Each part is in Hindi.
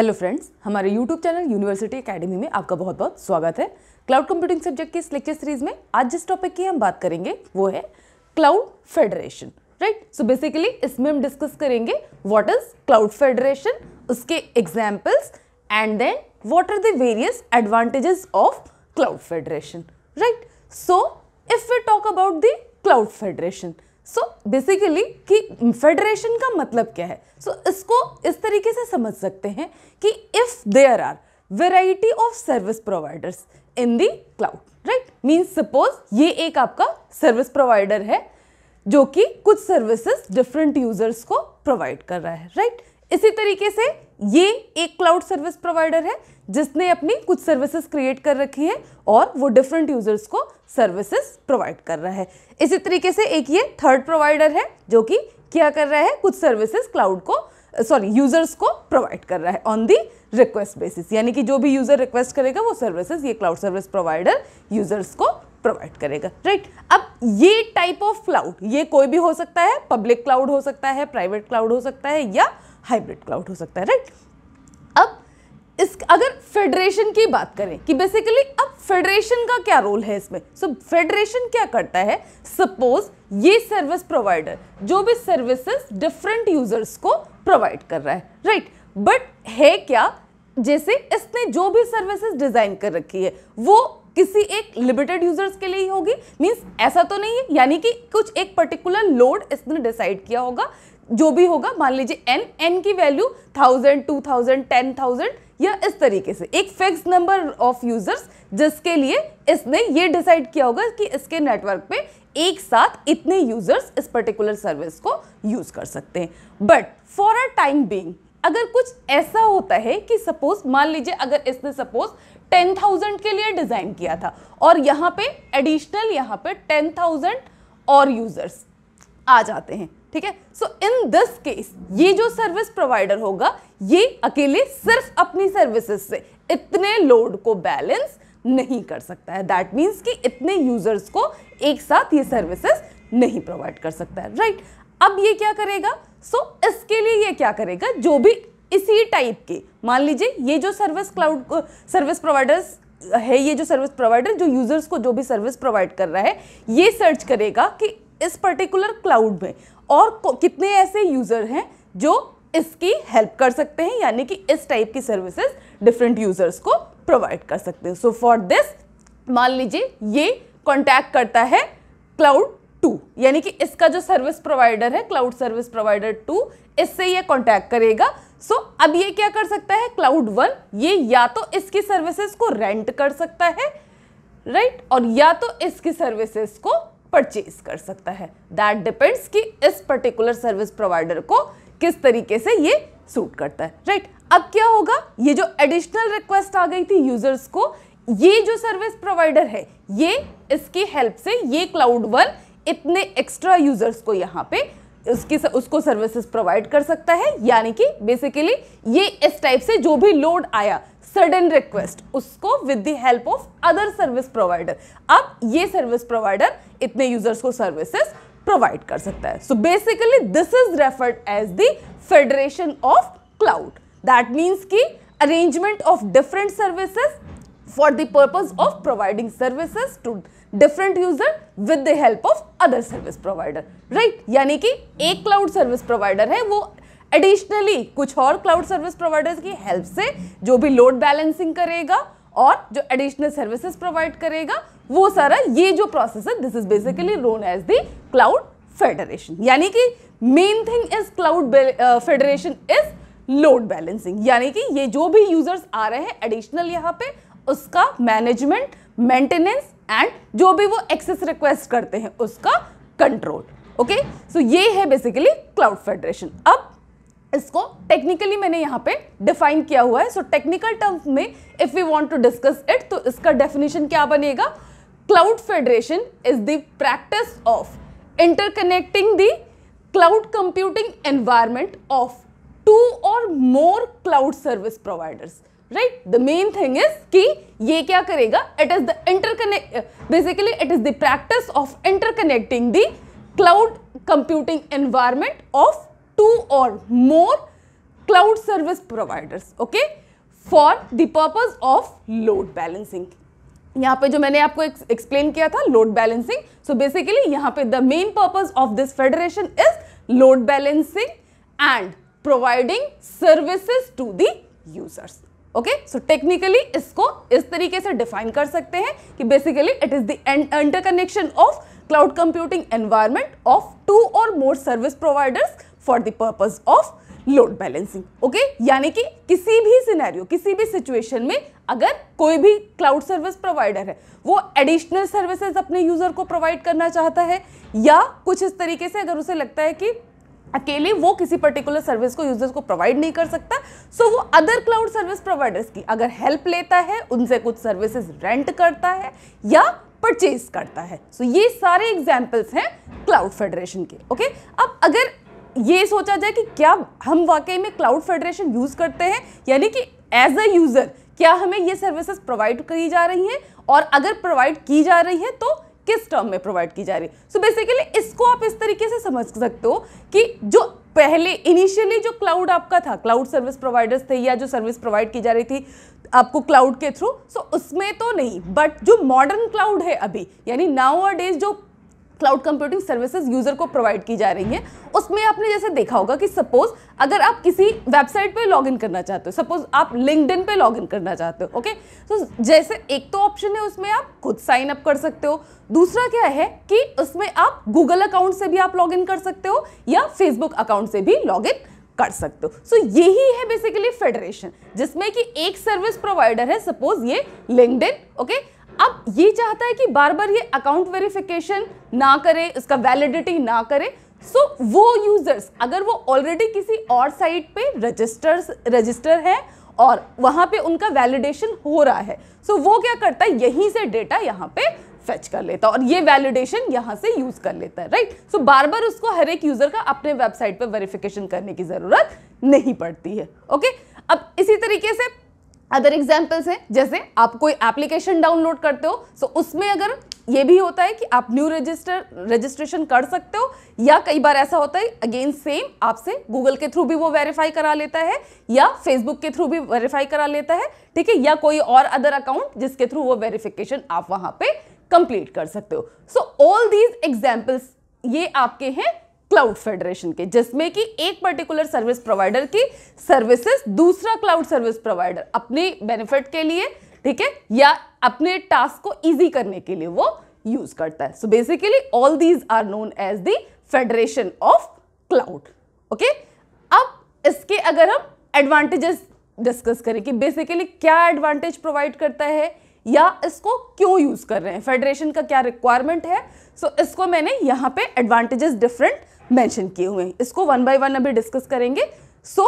हेलो फ्रेंड्स हमारे यूट्यूब चैनल यूनिवर्सिटी एकेडमी में आपका बहुत बहुत स्वागत है क्लाउड कंप्यूटिंग सब्जेक्ट की इस लेक्चर सीरीज में आज जिस टॉपिक की हम बात करेंगे वो है cloud federation right so basically इसमें हम डिस्कस करेंगे व्हाट इज क्लाउड फेडरेशन उसके examples and then what are the various advantages of cloud federation right so if we talk about the cloud federation so so, basically कि फेडरेशन का मतलब क्या है सो so, इसको इस तरीके से समझ सकते हैं कि if there are variety of service providers in the cloud right means suppose ये एक आपका सर्विस प्रोवाइडर है जो कि कुछ सर्विसेज डिफरेंट यूजर्स को प्रोवाइड कर रहा है राइट right? इसी तरीके से ये एक क्लाउड सर्विस प्रोवाइडर है जिसने अपनी कुछ सर्विसेज क्रिएट कर रखी है और वो डिफरेंट यूजर्स को सर्विसेज प्रोवाइड कर रहा है इसी तरीके से एक ये थर्ड प्रोवाइडर है जो कि क्या कर रहा है कुछ सर्विसेज क्लाउड को सॉरी यूजर्स को प्रोवाइड कर रहा है ऑन दी रिक्वेस्ट बेसिस यानी कि जो भी यूजर रिक्वेस्ट करेगा वो सर्विसेज ये क्लाउड सर्विस प्रोवाइडर यूजर्स को प्रोवाइड करेगा राइट right? अब ये टाइप ऑफ क्लाउड ये कोई भी हो सकता है पब्लिक क्लाउड हो सकता है प्राइवेट क्लाउड हो सकता है या हाइब्रिड क्लाउड हो सकता है राइट अब इस अगर फेडरेशन की बात करें कि बेसिकली अब फेडरेशन का क्या रोल है इसमें सो so, फेडरेशन क्या करता है सपोज ये सर्विस प्रोवाइडर जो भी सर्विसेज डिफरेंट यूजर्स को प्रोवाइड कर रहा है राइट right? बट है क्या जैसे इसने जो भी सर्विसेज डिजाइन कर रखी है वो किसी एक लिमिटेड यूजर्स के लिए ही होगी मींस ऐसा तो नहीं है यानी कि कुछ एक पर्टिकुलर लोड इसने डिसाइड किया होगा जो भी होगा मान लीजिए एन एन की value thousand two thousand ten thousand या इस तरीके से एक फिक्स नंबर ऑफ यूजर्स जिसके लिए इसने ये डिसाइड किया होगा कि इसके नेटवर्क पे एक साथ इतने यूजर्स इस पर्टिकुलर सर्विस को यूज कर सकते हैं but for a time being अगर कुछ ऐसा होता है कि सपोज मान लीजिए अगर इसने सपोज 10,000 के लिए डिज़ाइन किया था और यहाँ पे एडिशनल यहाँ पे 10,000 और यूज़र्स आ जाते हैं ठीक है सो इन दिस केस ये जो सर्विस प्रोवाइडर होगा ये अकेले सिर्फ अपनी सर्विसेज से इतने लोड को बैलेंस नहीं कर सकता है दैट मीन्स कि इतने यूजर्स को एक साथ ये सर्विसेज नहीं प्रोवाइड कर सकता है राइट right? अब ये क्या करेगा सो so, इसके लिए ये क्या करेगा जो भी इसी टाइप के मान लीजिए ये जो सर्विस क्लाउड सर्विस प्रोवाइडर्स है ये जो सर्विस प्रोवाइडर जो यूजर्स को जो भी सर्विस प्रोवाइड कर रहा है ये सर्च करेगा कि इस पर्टिकुलर क्लाउड में और कितने ऐसे यूज़र हैं जो इसकी हेल्प कर सकते हैं यानी कि इस टाइप की सर्विसेज डिफरेंट यूज़र्स को प्रोवाइड कर सकते हैं सो फॉर दिस मान लीजिए ये कॉन्टैक्ट करता है क्लाउड टू यानी कि इसका जो सर्विस प्रोवाइडर है क्लाउड सर्विस प्रोवाइडर टू इससे ये कॉन्टैक्ट करेगा सो so, अब ये क्या कर सकता है क्लाउड वन ये या तो इसकी सर्विसेज को रेंट कर सकता है राइट right? और या तो इसकी सर्विसेज को परचेज कर सकता है दैट डिपेंड्स कि इस पर्टिकुलर सर्विस प्रोवाइडर को किस तरीके से ये सूट करता है राइट right? अब क्या होगा ये जो एडिशनल रिक्वेस्ट आ गई थी यूजर्स को ये जो सर्विस प्रोवाइडर है ये इसकी हेल्प से ये क्लाउड वन इतने एक्स्ट्रा यूजर्स को यहाँ पे उसकी उसको सर्विसेज प्रोवाइड कर सकता है यानी कि बेसिकली ये इस टाइप से जो भी लोड आया सडन रिक्वेस्ट उसको with the help of other service provider अब ये सर्विस प्रोवाइडर इतने यूजर्स को सर्विसेज प्रोवाइड कर सकता है so basically this is referred as the federation of cloud that means की arrangement of different services for the purpose of providing services to different user with the help of other service provider right यानी कि एक क्लाउड सर्विस प्रोवाइडर है वो एडिशनली कुछ और क्लाउड सर्विस प्रोवाइडर्स की हेल्प से जो भी लोड बैलेंसिंग करेगा और जो एडिशनल सर्विसेज प्रोवाइड करेगा वो सारा ये जो प्रोसेस है this is basically known as the cloud federation यानी कि main thing is cloud federation is load balancing यानी कि ये जो भी यूजर्स आ रहे हैं एडिशनल यहाँ पे उसका मैनेजमेंट मेंटेनेंस एंड जो भी वो एक्सेस रिक्वेस्ट करते हैं उसका कंट्रोल ओके सो ये है बेसिकली क्लाउड फेडरेशन अब इसको टेक्निकली मैंने यहाँ पे डिफाइन किया हुआ है सो टेक्निकल टर्म्स में if we want to discuss it तो इसका डेफिनेशन क्या बनेगा cloud federation is the practice of interconnecting the cloud computing environment of two और more cloud service providers right the main thing is कि ये क्या करेगा it is the interconnect basically it is the practice of interconnecting the cloud computing environment of two or more cloud service providers okay for the purpose of load balancing यहाँ पे जो मैंने आपको एक्सप्लेन किया था लोड बैलेंसिंग सो बेसिकली यहाँ पे the main purpose of this federation is load balancing and providing services to the users okay so technically इसको इस तरीके से डिफाइन कर सकते हैं कि basically it is the interconnection of cloud computing environment of two और more service providers for the purpose of load balancing okay यानी कि किसी भी सिनेरियो किसी भी सिचुएशन में अगर कोई भी क्लाउड सर्विस प्रोवाइडर है वो एडिशनल सर्विसेज अपने यूज़र को प्रोवाइड करना चाहता है या कुछ इस तरीके से अगर उसे लगता है कि अकेले वो किसी पर्टिकुलर सर्विस को यूजर्स को प्रोवाइड नहीं कर सकता सो so वो अदर क्लाउड सर्विस प्रोवाइडर्स की अगर हेल्प लेता है उनसे कुछ सर्विसेज रेंट करता है या परचेज करता है सो so ये सारे एग्जाम्पल्स हैं क्लाउड फेडरेशन के ओके okay? अब अगर ये सोचा जाए कि क्या हम वाकई में क्लाउड फेडरेशन यूज़ करते हैं यानी कि एज अ यूज़र क्या हमें ये सर्विसेज प्रोवाइड की जा रही हैं और अगर प्रोवाइड की जा रही हैं तो किस टर्म में प्रोवाइड की जा रही है सो so बेसिकली इसको आप इस तरीके से समझ सकते हो कि जो पहले इनिशियली जो क्लाउड आपका था क्लाउड सर्विस प्रोवाइडर्स थे या जो सर्विस प्रोवाइड की जा रही थी आपको क्लाउड के थ्रू सो so उसमें तो नहीं बट जो मॉडर्न क्लाउड है अभी यानी नाउ डेज जो क्लाउड कंप्यूटिंग सर्विसेज यूज़र को प्रोवाइड की जा रही हैं उसमें आपने जैसे देखा होगा कि सपोज़ अगर आप किसी वेबसाइट पे लॉगिन करना चाहते हो सपोज़ आप लिंकड पे लॉगिन करना चाहते हो ओके तो जैसे एक तो ऑप्शन है उसमें आप खुद साइन अप कर सकते हो दूसरा क्या है कि उसमें आप गूगल अकाउंट से भी आप लॉग कर सकते हो या फेसबुक अकाउंट से भी लॉग कर सकते हो सो so, यही है बेसिकली फेडरेशन जिसमें कि एक सर्विस प्रोवाइडर है सपोज ये लिंकड ओके अब ये चाहता है कि बार बार ये अकाउंट वेरिफिकेशन ना करे इसका वैलिडिटी ना करे सो so, वो यूज़र्स अगर वो ऑलरेडी किसी और साइट पे रजिस्टर रजिस्टर है और वहाँ पे उनका वैलिडेशन हो रहा है सो so, वो क्या करता है यहीं से डेटा यहाँ पे फेच कर लेता है और ये वैलिडेशन यहाँ से यूज़ कर लेता है राइट सो so, बार बार उसको हर एक यूज़र का अपने वेबसाइट पर वेरिफिकेशन करने की ज़रूरत नहीं पड़ती है ओके okay? अब इसी तरीके से अदर एग्जाम्पल्स हैं जैसे आप कोई एप्लीकेशन डाउनलोड करते हो सो so उसमें अगर ये भी होता है कि आप न्यू रजिस्टर रजिस्ट्रेशन कर सकते हो या कई बार ऐसा होता है अगेन सेम आपसे गूगल के थ्रू भी वो वेरीफाई करा लेता है या फेसबुक के थ्रू भी वेरीफाई करा लेता है ठीक है या कोई और अदर अकाउंट जिसके थ्रू वो वेरिफिकेशन आप वहाँ पे कंप्लीट कर सकते हो सो ऑल दीज एग्जाम्पल्स ये आपके हैं क्लाउड फेडरेशन के जिसमें कि एक पर्टिकुलर सर्विस प्रोवाइडर की सर्विसेज दूसरा क्लाउड सर्विस प्रोवाइडर अपने बेनिफिट के लिए ठीक है या अपने टास्क को ईजी करने के लिए वो यूज करता है so basically all these are known as the federation of cloud okay अब इसके अगर हम एडवांटेजेस डिस्कस करें कि बेसिकली क्या एडवांटेज प्रोवाइड करता है या इसको क्यों यूज कर रहे हैं फेडरेशन का क्या रिक्वायरमेंट है सो so, इसको मैंने यहाँ पे एडवांटेजेस डिफरेंट मेंशन किए हुए हैं इसको वन बाय वन अभी डिस्कस करेंगे so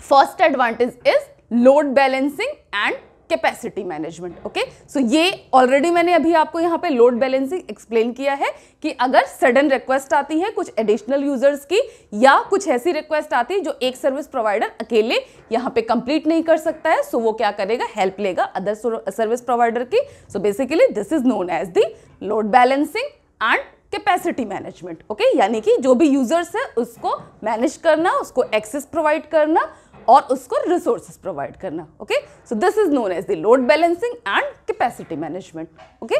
first advantage is load balancing and capacity management okay so ये ऑलरेडी मैंने अभी आपको यहाँ पे लोड बैलेंसिंग एक्सप्लेन किया है कि अगर सडन रिक्वेस्ट आती है कुछ एडिशनल यूजर्स की या कुछ ऐसी रिक्वेस्ट आती है जो एक सर्विस प्रोवाइडर अकेले यहाँ पे कंप्लीट नहीं कर सकता है सो so वो क्या करेगा हेल्प लेगा अदर सर्विस प्रोवाइडर की so basically this is known as the load balancing and capacity management okay यानी कि जो भी यूजर्स है उसको मैनेज करना उसको एक्सेस प्रोवाइड करना और उसको रिसोर्सेस प्रोवाइड करना okay so this is known as the load balancing and capacity management okay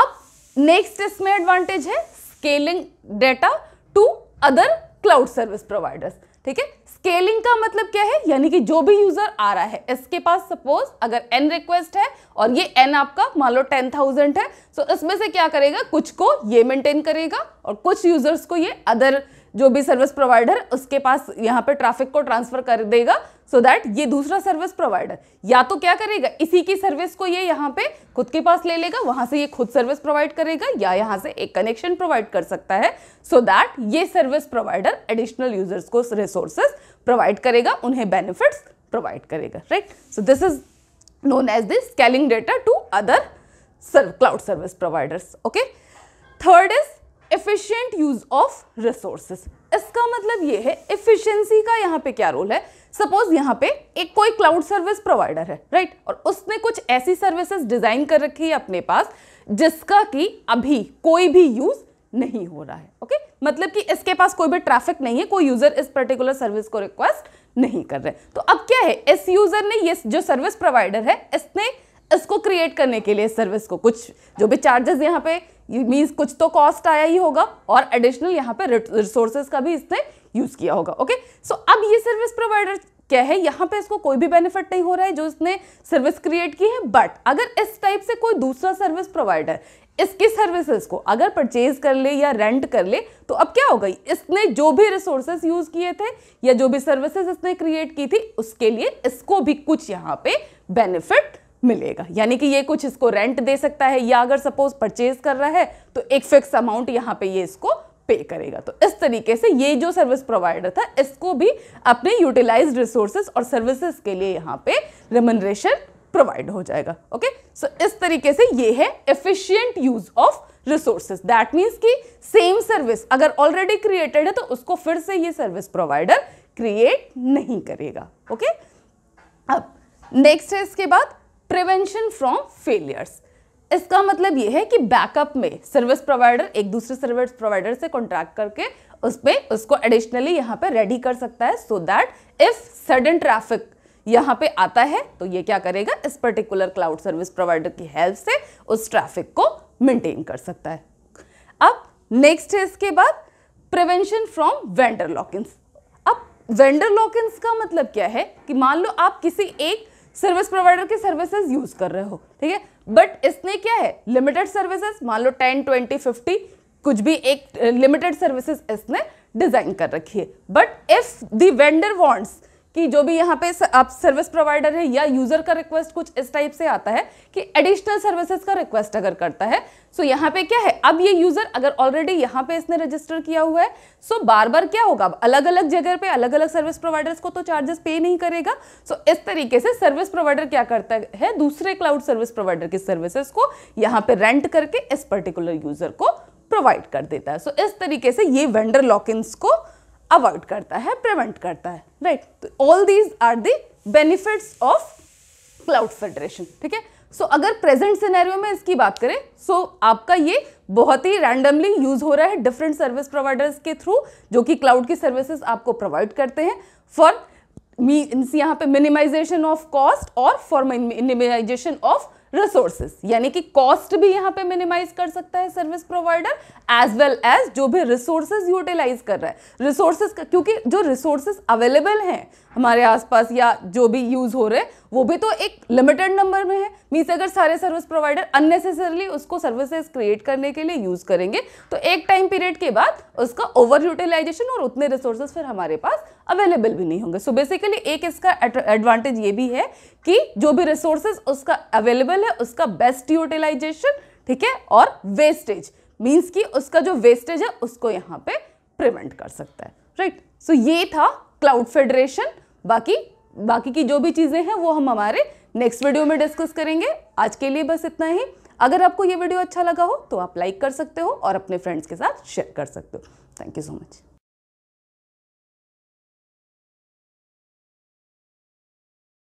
अब नेक्स्ट इसमें एडवांटेज है scaling data to other cloud service providers ठीक है स्केलिंग का मतलब क्या है यानी कि जो भी यूजर आ रहा है इसके पास सपोज अगर एन रिक्वेस्ट है और ये एन आपका मान लो टेन थाउजेंड है सो तो इसमें से क्या करेगा कुछ को ये मेंटेन करेगा और कुछ यूजर्स को ये अदर जो भी सर्विस प्रोवाइडर उसके पास यहाँ पे ट्रैफिक को ट्रांसफर कर देगा सो so दैट ये दूसरा सर्विस प्रोवाइडर या तो क्या करेगा इसी की सर्विस को ये यहाँ पे खुद के पास ले लेगा वहां से ये खुद सर्विस प्रोवाइड करेगा या यहाँ से एक कनेक्शन प्रोवाइड कर सकता है सो so दैट ये सर्विस प्रोवाइडर एडिशनल यूजर्स को रिसोर्सेस प्रोवाइड करेगा उन्हें बेनिफिट्स प्रोवाइड करेगा right so this is known as this scaling data to other serve cloud service providers okay third is efficient use of resources इसका मतलब ये है इफिशियंसी का यहाँ पे क्या रोल है सपोज यहाँ पे एक कोई क्लाउड सर्विस प्रोवाइडर है राइट right? और उसने कुछ ऐसी सर्विसेज डिजाइन कर रखी है अपने पास जिसका कि अभी कोई भी यूज़ नहीं हो रहा है ओके मतलब कि इसके पास कोई भी ट्रैफिक नहीं है कोई यूज़र इस पर्टिकुलर सर्विस को रिक्वेस्ट नहीं कर रहे तो अब क्या है इस यूज़र ने ये जो सर्विस प्रोवाइडर है इसने इसको क्रिएट करने के लिए सर्विस को कुछ जो भी चार्जेस यहाँ पे मीन्स कुछ तो कॉस्ट आया ही होगा और एडिशनल यहाँ पे रिसोर्सेज का भी इसने यूज़ किया होगा ओके सो अब ये सर्विस प्रोवाइडर क्या है यहाँ पे इसको कोई भी बेनिफिट नहीं हो रहा है जो इसने सर्विस क्रिएट की है बट अगर इस टाइप से कोई दूसरा सर्विस प्रोवाइडर इसकी सर्विसेज को अगर परचेज कर ले या रेंट कर ले तो अब क्या हो गई इसने जो भी रिसोर्सेज यूज़ किए थे या जो भी सर्विसेज इसने क्रिएट की थी उसके लिए इसको भी कुछ यहाँ पे बेनिफिट मिलेगा यानी कि ये कुछ इसको रेंट दे सकता है या अगर सपोज परचेज कर रहा है तो एक फिक्स अमाउंट यहाँ पे ये इसको पे करेगा तो इस तरीके से ये जो सर्विस प्रोवाइडर था इसको भी अपने यूटिलाइज रिसोर्सेज और सर्विसेज के लिए यहाँ पे रेमनरेशन प्रोवाइड हो जाएगा ओके सो so, इस तरीके से ये है efficient use of resources that means कि सेम सर्विस अगर ऑलरेडी क्रिएटेड है तो उसको फिर से ये सर्विस प्रोवाइडर क्रिएट नहीं करेगा ओके okay? अब नेक्स्ट है इसके बाद प्रिवेंशन फ्रॉम फेलियर्स इसका मतलब ये है कि बैकअप में सर्विस प्रोवाइडर एक दूसरे सर्विस प्रोवाइडर से कॉन्ट्रैक्ट करके उस पर उसको एडिशनली यहाँ पे रेडी कर सकता है so that if sudden traffic यहां पे आता है तो ये क्या करेगा इस पर्टिकुलर क्लाउड सर्विस प्रोवाइडर की हेल्प से उस ट्रैफिक को मेंटेन कर सकता है अब नेक्स्ट है इसके बाद प्रिवेंशन फ्रॉम वेंडर लॉकिंग अब वेंडर लॉकिंग का मतलब क्या है कि मान लो आप किसी एक सर्विस प्रोवाइडर की सर्विसेज यूज कर रहे हो ठीक है बट इसने क्या है लिमिटेड सर्विसेज मान लो टेन ट्वेंटी फिफ्टी कुछ भी एक लिमिटेड सर्विसेज इसने डिजाइन कर रखी है but if the vendor wants कि जो भी यहाँ पे आप सर्विस प्रोवाइडर है या यूज़र का रिक्वेस्ट कुछ इस टाइप से आता है कि एडिशनल सर्विसेज का रिक्वेस्ट अगर करता है सो so यहाँ पे क्या है अब ये यूज़र अगर ऑलरेडी यहाँ पे इसने रजिस्टर किया हुआ है सो so बार बार क्या होगा अलग अलग जगह पे अलग अलग सर्विस प्रोवाइडर्स को तो चार्जेस पे नहीं करेगा सो so इस तरीके से सर्विस प्रोवाइडर क्या करता है दूसरे क्लाउड सर्विस प्रोवाइडर की सर्विसेज को यहाँ पे रेंट करके इस पर्टिकुलर यूज़र को प्रोवाइड कर देता है सो so इस तरीके से ये वेंडर लॉक को अवॉइड करता है प्रिवेंट करता है राइट तो all these are the benefits of cloud filtration ठीक है सो अगर प्रेजेंट सिनेरियो में इसकी बात करें सो so आपका ये बहुत ही रैंडमली यूज हो रहा है डिफरेंट सर्विस प्रोवाइडर्स के थ्रू जो कि क्लाउड की सर्विसेज आपको प्रोवाइड करते हैं फॉर मीन्स यहाँ पे मिनिमाइजेशन ऑफ कॉस्ट और फॉर मिनिमाइजेशन ऑफ रिसोर्सेस यानी कि कॉस्ट भी यहाँ पे मिनिमाइज कर सकता है service provider as well as जो भी रिसोर्सेज यूटिलाइज कर रहा है रिसोर्सेज क्योंकि जो रिसोर्सेज अवेलेबल हैं हमारे आसपास या जो भी यूज हो रहे हैं वो भी तो एक लिमिटेड नंबर में है मीन्स अगर सारे सर्विस प्रोवाइडर अननेसेसरली उसको सर्विसेज क्रिएट करने के लिए यूज करेंगे तो एक टाइम पीरियड के बाद उसका ओवर यूटिलाइजेशन और उतने रिसोर्सेज फिर हमारे पास अवेलेबल भी नहीं होंगे सो so बेसिकली एक इसका एडवांटेज ये भी है कि जो भी रिसोर्सेज उसका अवेलेबल है उसका बेस्ट यूटिलाइजेशन ठीक है और वेस्टेज मीन्स कि उसका जो वेस्टेज है उसको यहाँ पे प्रिवेंट कर सकता है राइट right? सो so, ये था क्लाउड फेडरेशन बाकी बाकी की जो भी चीज़ें हैं वो हम हमारे नेक्स्ट वीडियो में डिस्कस करेंगे आज के लिए बस इतना ही अगर आपको ये वीडियो अच्छा लगा हो तो आप लाइक कर सकते हो और अपने फ्रेंड्स के साथ शेयर कर सकते हो थैंक यू सो मच